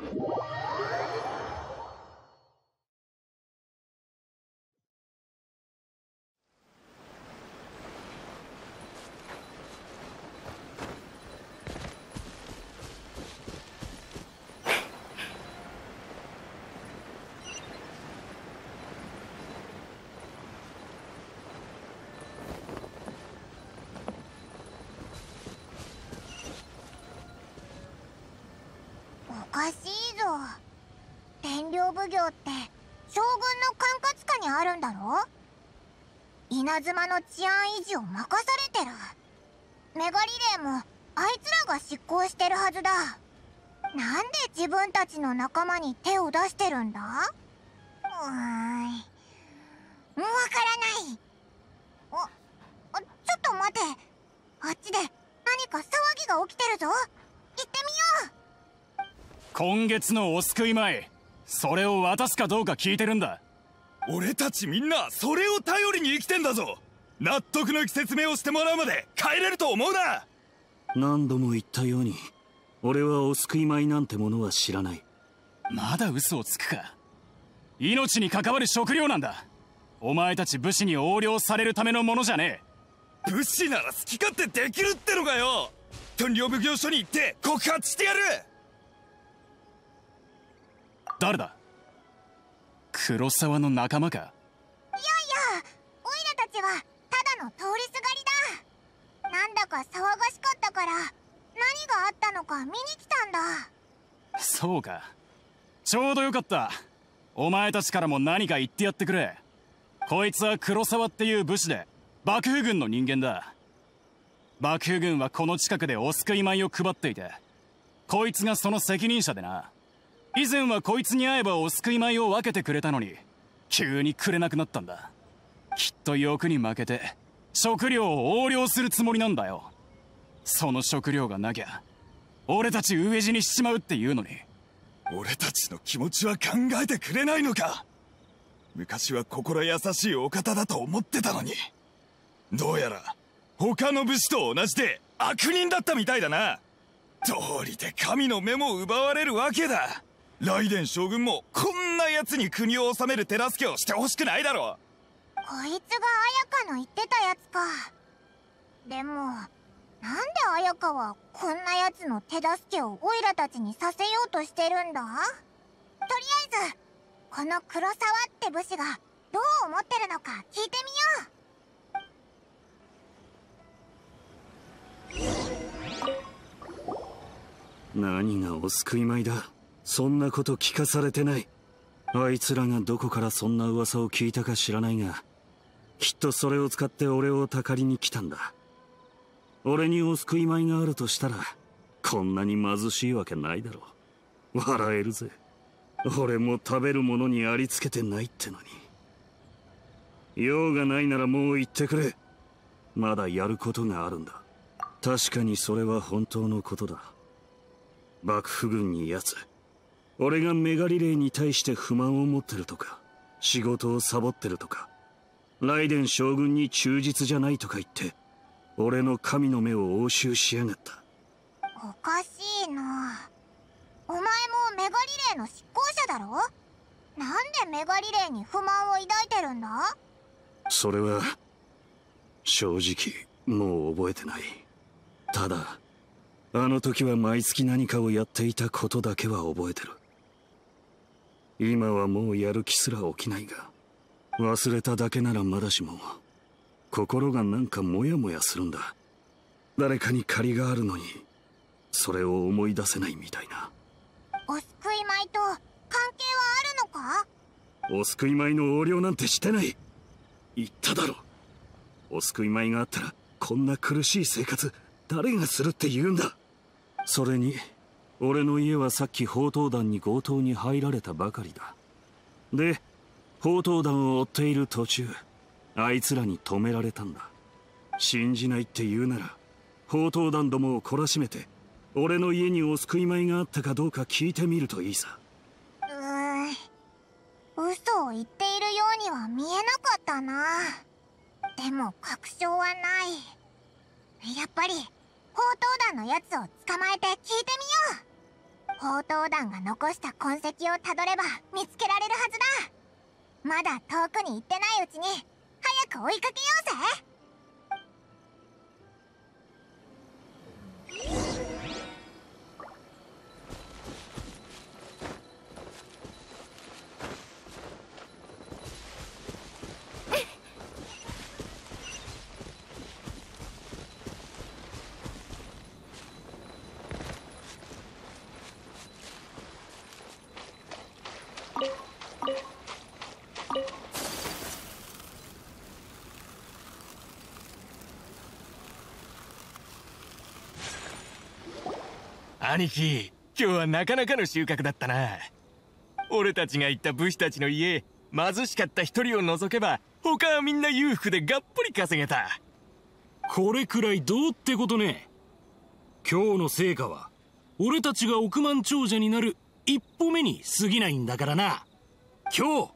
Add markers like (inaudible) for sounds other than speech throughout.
Thank you. かしいぞ天領奉行って将軍の管轄下にあるんだろ稲妻の治安維持を任されてるメガリレーもあいつらが執行してるはずだなんで自分たちの仲間に手を出してるんだうーんわからないあちょっと待てあっちで何か騒ぎが起きてるぞ行ってみよう今月のお救い米それを渡すかどうか聞いてるんだ俺たちみんなそれを頼りに生きてんだぞ納得のいく説明をしてもらうまで帰れると思うな何度も言ったように俺はお救い米なんてものは知らないまだ嘘をつくか命に関わる食料なんだお前たち武士に横領されるためのものじゃねえ武士なら好き勝手できるってのかよ天領奉行所に行って告発してやる誰だ黒沢の仲間かいやいやオイラたちはただの通りすがりだなんだか騒がしかったから何があったのか見に来たんだそうかちょうどよかったお前たちからも何か言ってやってくれこいつは黒沢っていう武士で幕府軍の人間だ幕府軍はこの近くでお救い米を配っていてこいつがその責任者でな以前はこいつに会えばお救い米を分けてくれたのに急にくれなくなったんだきっと欲に負けて食料を横領するつもりなんだよその食料がなきゃ俺たち飢え死にしちまうっていうのに俺たちの気持ちは考えてくれないのか昔は心優しいお方だと思ってたのにどうやら他の武士と同じで悪人だったみたいだな通りで神の目も奪われるわけだ雷電将軍もこんな奴に国を治める手助けをしてほしくないだろこいつが綾香の言ってたやつかでもなんで綾香はこんな奴の手助けをオイラたちにさせようとしてるんだとりあえずこの黒沢って武士がどう思ってるのか聞いてみよう何がお救い米だそんなこと聞かされてないあいつらがどこからそんな噂を聞いたか知らないがきっとそれを使って俺をたかりに来たんだ俺にお救い米があるとしたらこんなに貧しいわけないだろう笑えるぜ俺も食べるものにありつけてないってのに用がないならもう言ってくれまだやることがあるんだ確かにそれは本当のことだ幕府軍に奴俺がメガリレーに対して不満を持ってるとか仕事をサボってるとかライデン将軍に忠実じゃないとか言って俺の神の目を押収しやがったおかしいなお前もメガリレーの執行者だろなんでメガリレーに不満を抱いてるんだそれは正直もう覚えてないただあの時は毎月何かをやっていたことだけは覚えてる今はもうやる気すら起きないが忘れただけならまだしも心がなんかモヤモヤするんだ誰かに借りがあるのにそれを思い出せないみたいなお救い米と関係はあるのかお救い米の横領なんてしてない言っただろお救い米があったらこんな苦しい生活誰がするって言うんだそれに俺の家はさっき宝刀団に強盗に入られたばかりだで宝刀団を追っている途中あいつらに止められたんだ信じないって言うなら宝刀団どもを懲らしめて俺の家にお救い米があったかどうか聞いてみるといいさうーん嘘を言っているようには見えなかったなでも確証はないやっぱり宝刀団のやつを捕まえて聞いてみよう宝刀団が残した痕跡をたどれば見つけられるはずだまだ遠くに行ってないうちに早く追いかけようぜ兄貴今日はなかなかの収穫だったな俺たちが行った武士たちの家貧しかった一人を除けば他はみんな裕福でがっぷり稼げたこれくらいどうってことね今日の成果は俺たちが億万長者になる一歩目に過ぎないんだからな今日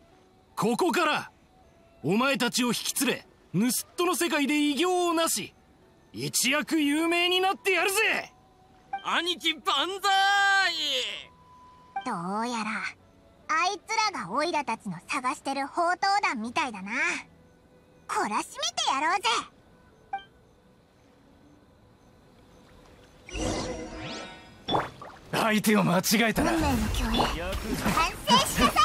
ここからお前たちを引き連れ盗人の世界で偉業をなし一躍有名になってやるぜ兄貴万歳どうやらあいつらがオイラたちの探してる宝刀団みたいだな懲らしめてやろうぜ相手を間違えたな運命の共演完成したぞ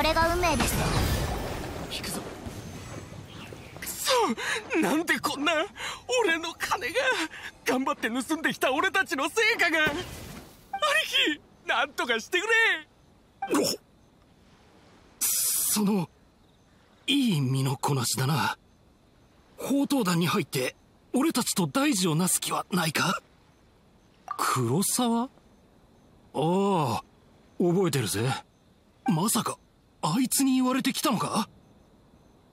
これが運命ですくぞくそなんでこんな俺の金が頑張って盗んできた俺たちの成果が兄貴なんとかしてくれそのいい身のこなしだな砲塔団に入って俺たちと大事をなす気はないか黒沢ああ覚えてるぜまさかあいつに言われてきたのか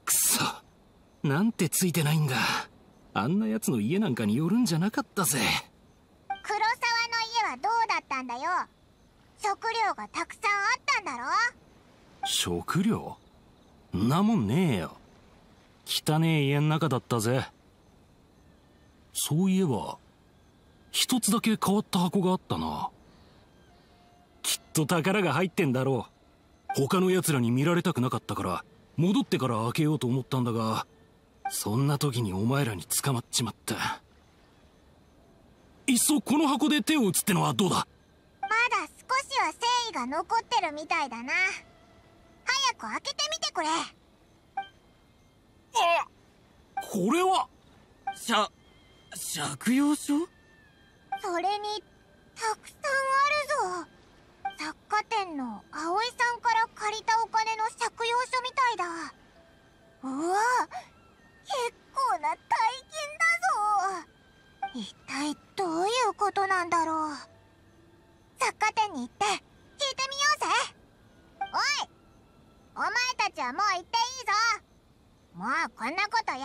くそなんてついてないんだあんな奴の家なんかに寄るんじゃなかったぜ黒沢の家はどうだったんだよ食料がたくさんあったんだろ食料んなもんねえよ汚え家ん中だったぜそういえば一つだけ変わった箱があったなきっと宝が入ってんだろう他の奴らに見られたくなかったから、戻ってから開けようと思ったんだが、そんな時にお前らに捕まっちまった。いっそこの箱で手を打つってのはどうだまだ少しは繊維が残ってるみたいだな。早く開けてみてくれ。あこれはしゃ、借用書それに、たくさんあるぞ。雑貨店の葵さんから借りたお金の借用書みたいだうわ結構な大金だぞ一体どういうことなんだろう雑貨店に行って聞いてみようぜおいお前たちはもう行っていいぞもうこんなことやる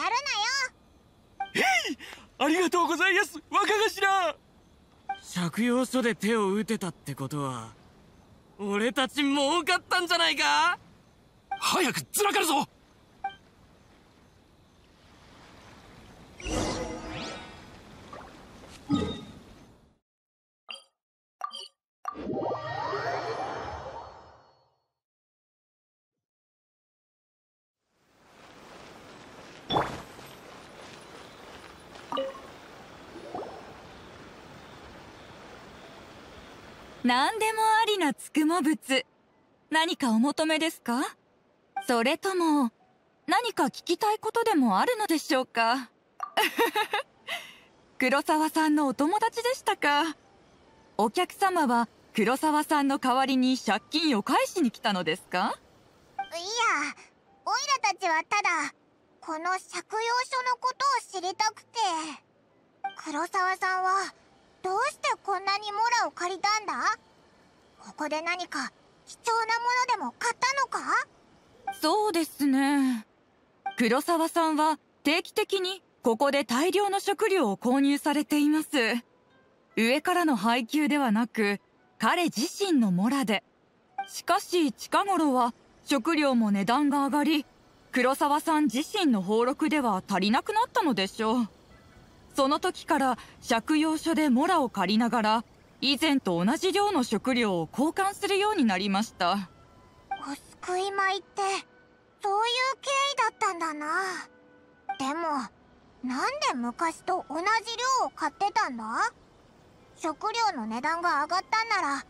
なよへいありがとうございます若頭借用書で手を打てたってことは俺たち儲かったんじゃないか早くずらかるぞ何でもありなつくも物。何かお求めですかそれとも、何か聞きたいことでもあるのでしょうか (laughs) 黒沢さんのお友達でしたか。お客様は黒沢さんの代わりに借金を返しに来たのですかいや、オイラたちはただ、この借用書のことを知りたくて。黒沢さんは、どうしてこんなにモラを借りたんだここで何か貴重なものでも買ったのかそうですね黒沢さんは定期的にここで大量の食料を購入されています上からの配給ではなく彼自身のモラでしかし近頃は食料も値段が上がり黒沢さん自身の俸禄では足りなくなったのでしょうその時から借用書でモラを借りながら以前と同じ量の食料を交換するようになりましたお救い米ってそういう経緯だったんだなでもなんで昔と同じ量を買ってたんだ食料の値段が上がったんなら少なめに買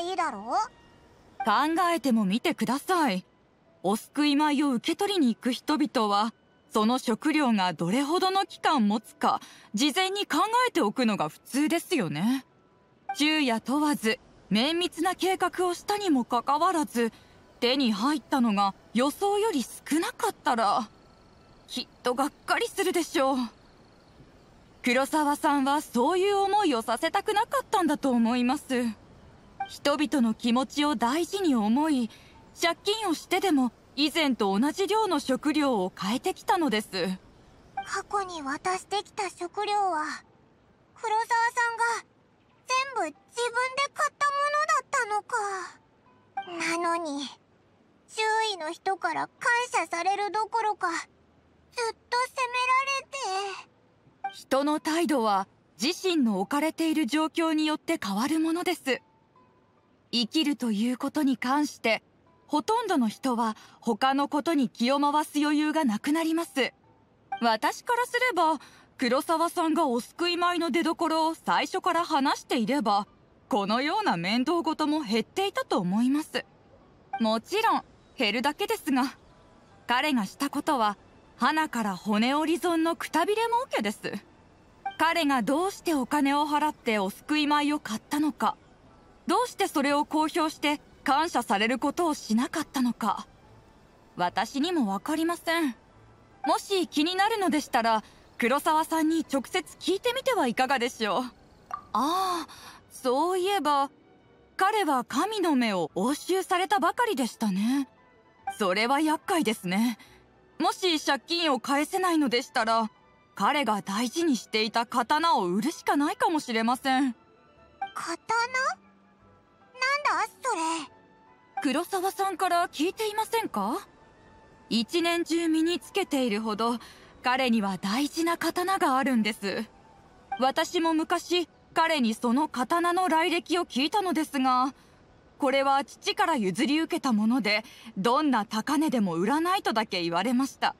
えばいいだろう考えても見てくださいお救い米を受け取りに行く人々はその食料がどれほどの期間持つか事前に考えておくのが普通ですよね昼夜問わず綿密な計画をしたにもかかわらず手に入ったのが予想より少なかったらきっとがっかりするでしょう黒沢さんはそういう思いをさせたくなかったんだと思います人々の気持ちを大事に思い借金をしてでも以前と同じ量の食料を変えてきたのです過去に渡してきた食料は黒沢さんが全部自分で買ったものだったのかなのに周囲の人から感謝されるどころかずっと責められて人の態度は自身の置かれている状況によって変わるものです生きるということに関してほとんどの人は他のことに気を回す余裕がなくなります私からすれば黒沢さんがお救い米の出所を最初から話していればこのような面倒事も減っていたと思いますもちろん減るだけですが彼がしたことは花から骨折り損のくたびれ儲けです彼がどうしてお金を払ってお救い米を買ったのかどうしてそれを公表して感謝されることをしなかったのか私にも分かりませんもし気になるのでしたら黒沢さんに直接聞いてみてはいかがでしょうああそういえば彼は神の目を押収されたばかりでしたねそれは厄介ですねもし借金を返せないのでしたら彼が大事にしていた刀を売るしかないかもしれません刀なんだそれ黒沢さんから聞いていませんか一年中身につけているほど彼には大事な刀があるんです私も昔彼にその刀の来歴を聞いたのですがこれは父から譲り受けたものでどんな高値でも売らないとだけ言われました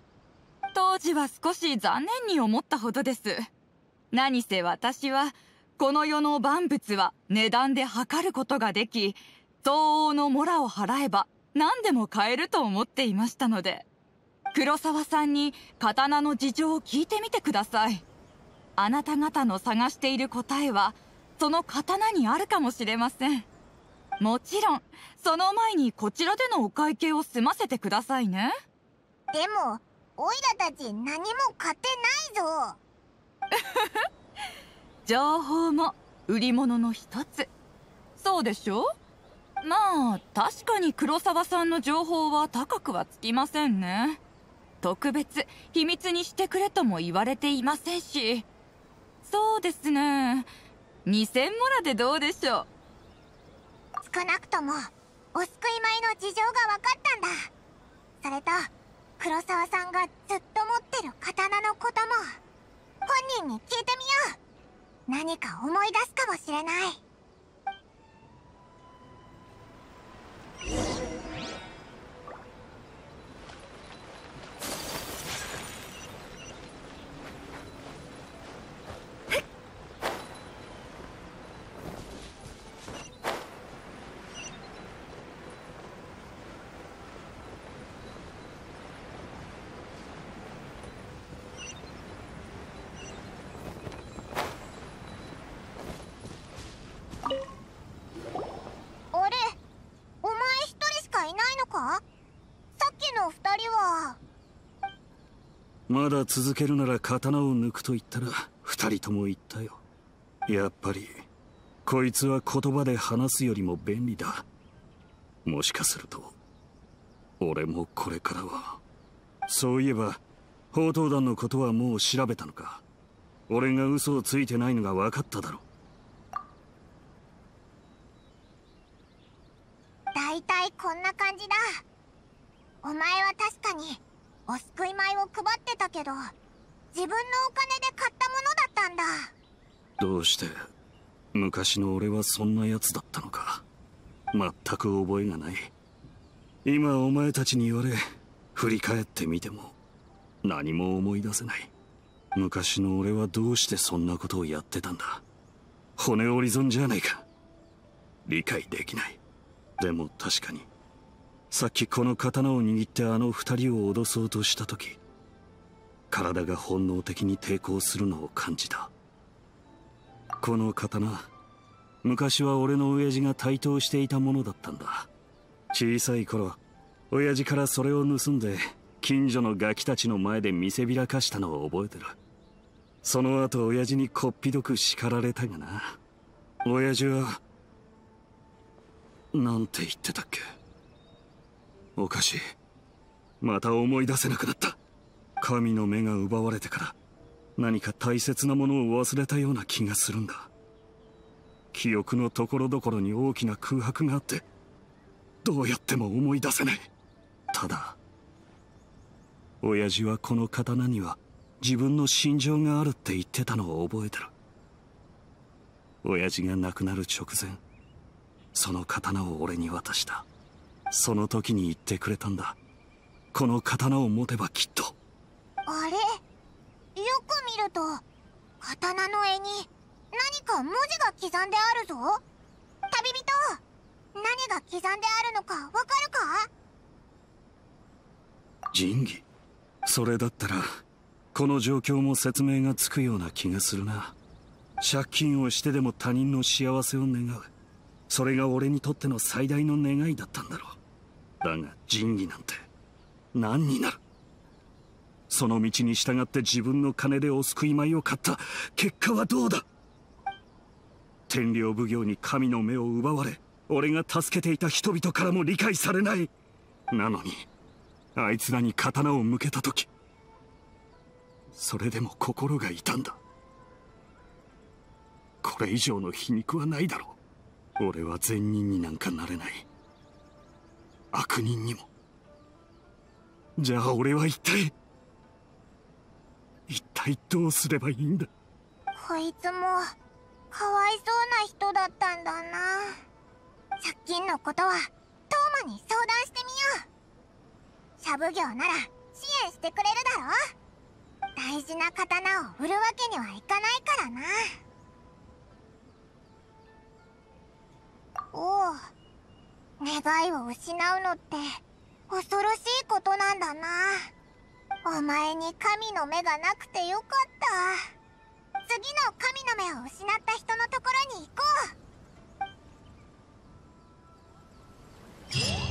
当時は少し残念に思ったほどです何せ私はこの世の万物は値段で測ることができ東欧のモラを払えば何でも買えると思っていましたので黒沢さんに刀の事情を聞いてみてくださいあなた方の探している答えはその刀にあるかもしれませんもちろんその前にこちらでのお会計を済ませてくださいねでもオイラたち何も買ってないぞ (laughs) 情報も売り物の一つそうでしょまあ確かに黒沢さんの情報は高くはつきませんね特別秘密にしてくれとも言われていませんしそうですね2000モラでどうでしょう少なくともお救い米の事情が分かったんだそれと黒沢さんがずっと持ってる刀のことも本人に聞いてみよう何か思い出すかもしれないまだ続けるなら刀を抜くと言ったら二人とも言ったよやっぱりこいつは言葉で話すよりも便利だもしかすると俺もこれからはそういえば砲塔団のことはもう調べたのか俺が嘘をついてないのが分かっただろ大体こんな感じだお前は確かにお救い米を配ってたけど自分のお金で買ったものだったんだどうして昔の俺はそんな奴だったのか全く覚えがない今お前たちに言われ振り返ってみても何も思い出せない昔の俺はどうしてそんなことをやってたんだ骨折り損じゃないか理解できないでも確かにさっきこの刀を握ってあの二人を脅そうとした時体が本能的に抵抗するのを感じたこの刀昔は俺の親父が台頭していたものだったんだ小さい頃親父からそれを盗んで近所のガキたちの前で見せびらかしたのを覚えてるその後親父にこっぴどく叱られたがな親父はなんて言ってたっけおかしいまた思い出せなくなった神の目が奪われてから何か大切なものを忘れたような気がするんだ記憶のところどころに大きな空白があってどうやっても思い出せないただ親父はこの刀には自分の心情があるって言ってたのを覚えてる親父が亡くなる直前その刀を俺に渡したその時に言ってくれたんだこの刀を持てばきっとあれよく見ると刀の絵に何か文字が刻んであるぞ旅人何が刻んであるのかわかるか仁義それだったらこの状況も説明がつくような気がするな借金をしてでも他人の幸せを願うそれが俺にとっての最大の願いだったんだろうだが仁義なんて何になるその道に従って自分の金でお救い米を買った結果はどうだ天領奉行に神の目を奪われ俺が助けていた人々からも理解されないなのにあいつらに刀を向けた時それでも心が痛んだこれ以上の皮肉はないだろう俺は善人になんかなれない悪人にもじゃあ俺は一体一体どうすればいいんだこいつもかわいそうな人だったんだな借金のことはトーマに相談してみようシャブ業なら支援してくれるだろ大事な刀を売るわけにはいかないからなおう願いを失うのって恐ろしいことなんだなお前に神の目がなくてよかった次の神の目を失った人のところに行こう